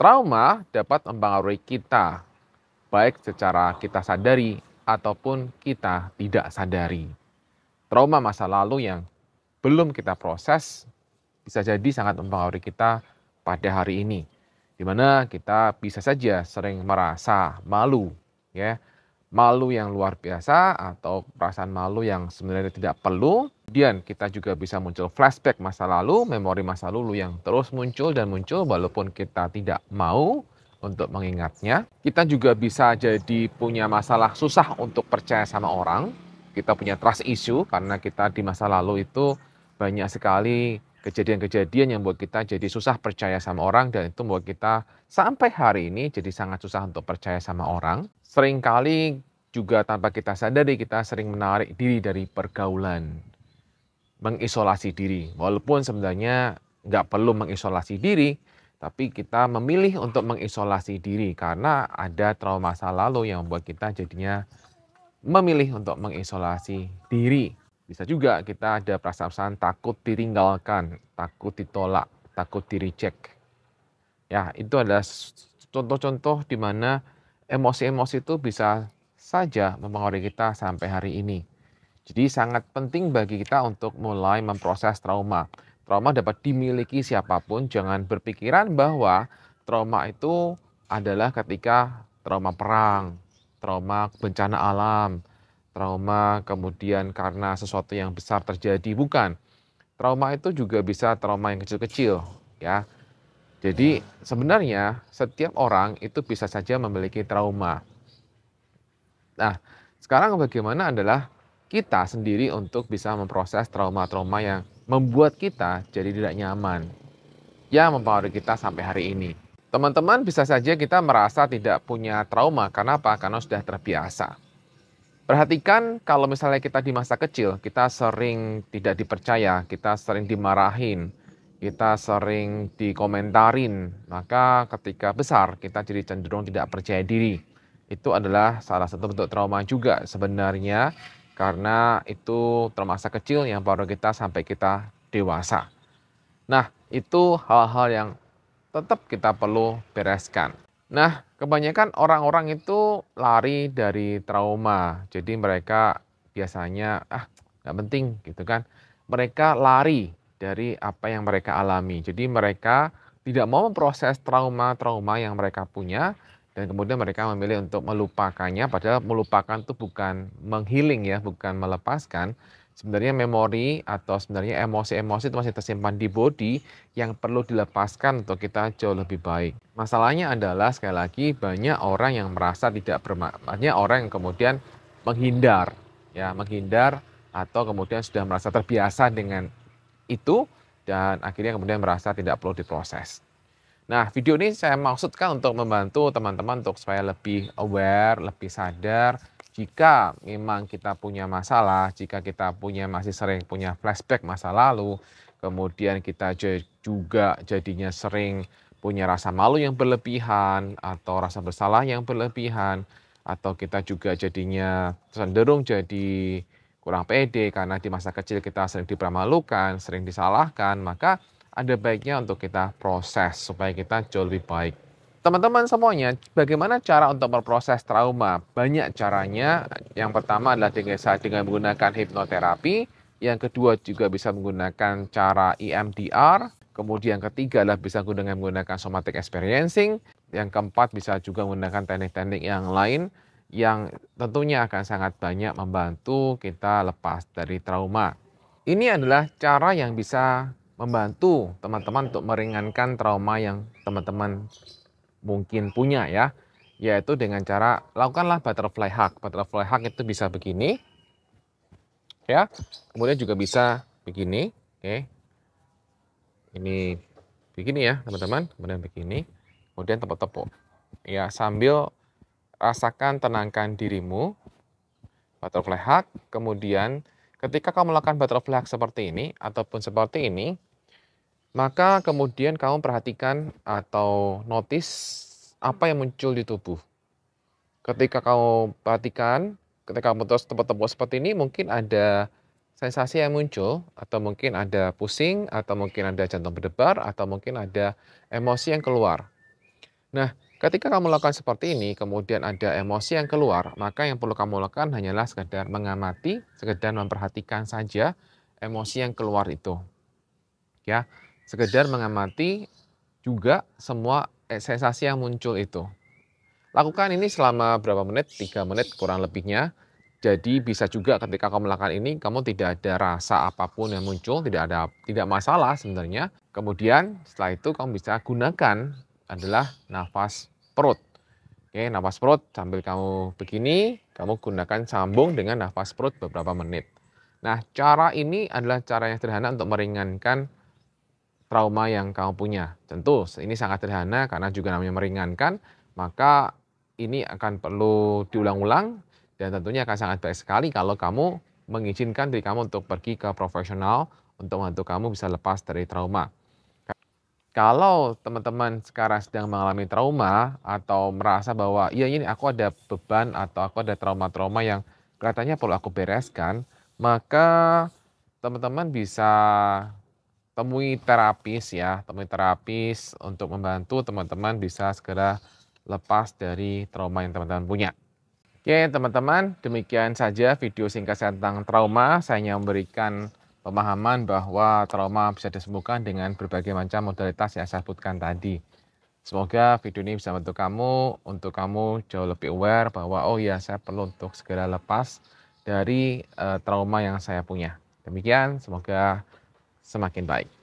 Trauma dapat mempengaruhi kita, baik secara kita sadari ataupun kita tidak sadari. Trauma masa lalu yang belum kita proses bisa jadi sangat mempengaruhi kita pada hari ini. Di mana kita bisa saja sering merasa malu, ya malu yang luar biasa atau perasaan malu yang sebenarnya tidak perlu. Kemudian kita juga bisa muncul flashback masa lalu, memori masa lalu yang terus muncul dan muncul walaupun kita tidak mau untuk mengingatnya. Kita juga bisa jadi punya masalah susah untuk percaya sama orang. Kita punya trust issue karena kita di masa lalu itu banyak sekali kejadian-kejadian yang buat kita jadi susah percaya sama orang dan itu buat kita sampai hari ini jadi sangat susah untuk percaya sama orang. Seringkali juga tanpa kita sadari kita sering menarik diri dari pergaulan, mengisolasi diri. Walaupun sebenarnya nggak perlu mengisolasi diri, tapi kita memilih untuk mengisolasi diri karena ada trauma masa lalu yang membuat kita jadinya memilih untuk mengisolasi diri. Bisa juga kita ada perasaan takut ditinggalkan, takut ditolak, takut direject. Ya, itu adalah contoh-contoh di mana emosi-emosi itu bisa saja mempengaruhi kita sampai hari ini. Jadi sangat penting bagi kita untuk mulai memproses trauma. Trauma dapat dimiliki siapapun, jangan berpikiran bahwa trauma itu adalah ketika trauma perang, trauma bencana alam, trauma kemudian karena sesuatu yang besar terjadi, bukan. Trauma itu juga bisa trauma yang kecil-kecil, ya. Jadi sebenarnya setiap orang itu bisa saja memiliki trauma. Nah, sekarang bagaimana adalah kita sendiri untuk bisa memproses trauma-trauma yang membuat kita jadi tidak nyaman yang mempengaruhi kita sampai hari ini. Teman-teman bisa saja kita merasa tidak punya trauma karena apa? Karena sudah terbiasa. Perhatikan kalau misalnya kita di masa kecil, kita sering tidak dipercaya, kita sering dimarahin, kita sering dikomentarin, maka ketika besar kita jadi cenderung tidak percaya diri itu adalah salah satu bentuk trauma juga sebenarnya karena itu trauma kecil yang baru kita sampai kita dewasa. Nah, itu hal-hal yang tetap kita perlu bereskan. Nah, kebanyakan orang-orang itu lari dari trauma. Jadi mereka biasanya ah nggak penting gitu kan. Mereka lari dari apa yang mereka alami. Jadi mereka tidak mau memproses trauma-trauma yang mereka punya dan kemudian mereka memilih untuk melupakannya padahal melupakan itu bukan menghiling ya bukan melepaskan sebenarnya memori atau sebenarnya emosi-emosi itu masih tersimpan di body yang perlu dilepaskan untuk kita jauh lebih baik masalahnya adalah sekali lagi banyak orang yang merasa tidak bermakna orang yang kemudian menghindar ya menghindar atau kemudian sudah merasa terbiasa dengan itu dan akhirnya kemudian merasa tidak perlu diproses Nah, video ini saya maksudkan untuk membantu teman-teman untuk supaya lebih aware, lebih sadar jika memang kita punya masalah, jika kita punya masih sering punya flashback masa lalu, kemudian kita juga jadinya sering punya rasa malu yang berlebihan atau rasa bersalah yang berlebihan atau kita juga jadinya cenderung jadi kurang pede karena di masa kecil kita sering dipermalukan, sering disalahkan, maka ada baiknya untuk kita proses supaya kita jauh lebih baik. Teman-teman semuanya, bagaimana cara untuk memproses trauma? Banyak caranya. Yang pertama adalah dengan, dengan menggunakan hipnoterapi. Yang kedua juga bisa menggunakan cara EMDR. Kemudian yang ketiga adalah bisa dengan menggunakan somatic experiencing. Yang keempat bisa juga menggunakan teknik-teknik yang lain yang tentunya akan sangat banyak membantu kita lepas dari trauma. Ini adalah cara yang bisa membantu teman-teman untuk meringankan trauma yang teman-teman mungkin punya ya yaitu dengan cara lakukanlah butterfly hug. Butterfly hug itu bisa begini, ya. Kemudian juga bisa begini, oke. Okay. Ini begini ya, teman-teman. Kemudian begini, kemudian tepuk-tepuk. Ya, sambil rasakan tenangkan dirimu. Butterfly hug. Kemudian ketika kamu melakukan butterfly hug seperti ini ataupun seperti ini, maka kemudian kamu perhatikan atau notice apa yang muncul di tubuh. Ketika kamu perhatikan, ketika kamu terus tempat-tempat seperti ini, mungkin ada sensasi yang muncul, atau mungkin ada pusing, atau mungkin ada jantung berdebar, atau mungkin ada emosi yang keluar. Nah, ketika kamu lakukan seperti ini, kemudian ada emosi yang keluar, maka yang perlu kamu lakukan hanyalah sekedar mengamati, sekedar memperhatikan saja emosi yang keluar itu. Ya, sekedar mengamati juga semua sensasi yang muncul itu. Lakukan ini selama berapa menit, 3 menit kurang lebihnya. Jadi bisa juga ketika kamu melakukan ini, kamu tidak ada rasa apapun yang muncul, tidak ada tidak masalah sebenarnya. Kemudian setelah itu kamu bisa gunakan adalah nafas perut. Oke, nafas perut sambil kamu begini, kamu gunakan sambung dengan nafas perut beberapa menit. Nah, cara ini adalah cara yang sederhana untuk meringankan trauma yang kamu punya. Tentu ini sangat sederhana karena juga namanya meringankan, maka ini akan perlu diulang-ulang dan tentunya akan sangat baik sekali kalau kamu mengizinkan diri kamu untuk pergi ke profesional untuk membantu kamu bisa lepas dari trauma. Kalau teman-teman sekarang sedang mengalami trauma atau merasa bahwa iya ini aku ada beban atau aku ada trauma-trauma yang kelihatannya perlu aku bereskan, maka teman-teman bisa temui terapis ya, temui terapis untuk membantu teman-teman bisa segera lepas dari trauma yang teman-teman punya. Oke teman-teman, demikian saja video singkat saya tentang trauma. Saya hanya memberikan pemahaman bahwa trauma bisa disembuhkan dengan berbagai macam modalitas yang saya sebutkan tadi. Semoga video ini bisa membantu kamu, untuk kamu jauh lebih aware bahwa oh ya saya perlu untuk segera lepas dari uh, trauma yang saya punya. Demikian, semoga semakin baik.